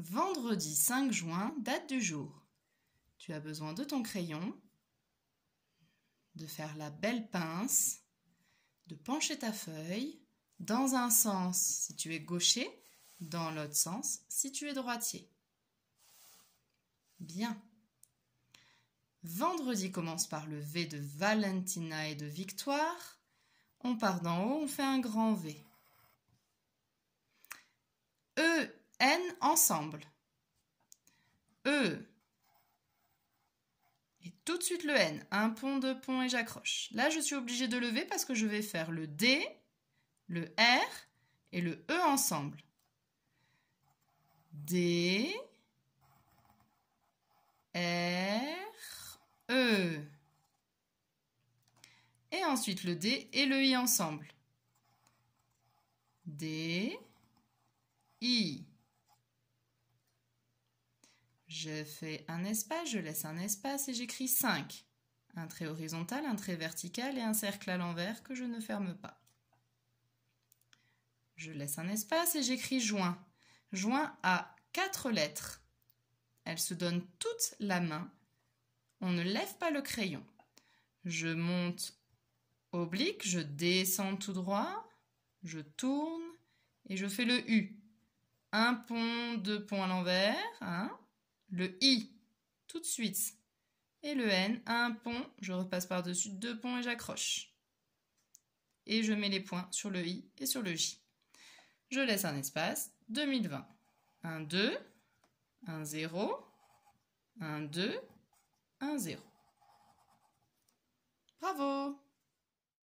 Vendredi 5 juin, date du jour. Tu as besoin de ton crayon, de faire la belle pince, de pencher ta feuille dans un sens si tu es gaucher, dans l'autre sens si tu es droitier. Bien. Vendredi commence par le V de Valentina et de Victoire. On part d'en haut, on fait un grand V. N ensemble. E. Et tout de suite le N. Un pont, de pont et j'accroche. Là, je suis obligée de lever parce que je vais faire le D, le R et le E ensemble. D, R, E. Et ensuite le D et le I ensemble. D, I. Je fais un espace, je laisse un espace et j'écris 5. Un trait horizontal, un trait vertical et un cercle à l'envers que je ne ferme pas. Je laisse un espace et j'écris joint. Joint à quatre lettres. Elles se donnent toute la main. On ne lève pas le crayon. Je monte oblique, je descends tout droit, je tourne et je fais le U. Un pont, deux ponts à l'envers, le I tout de suite et le N un pont, je repasse par-dessus deux ponts et j'accroche. Et je mets les points sur le I et sur le J. Je laisse un espace, 2020. Un 2, un 0, un 2, un 0.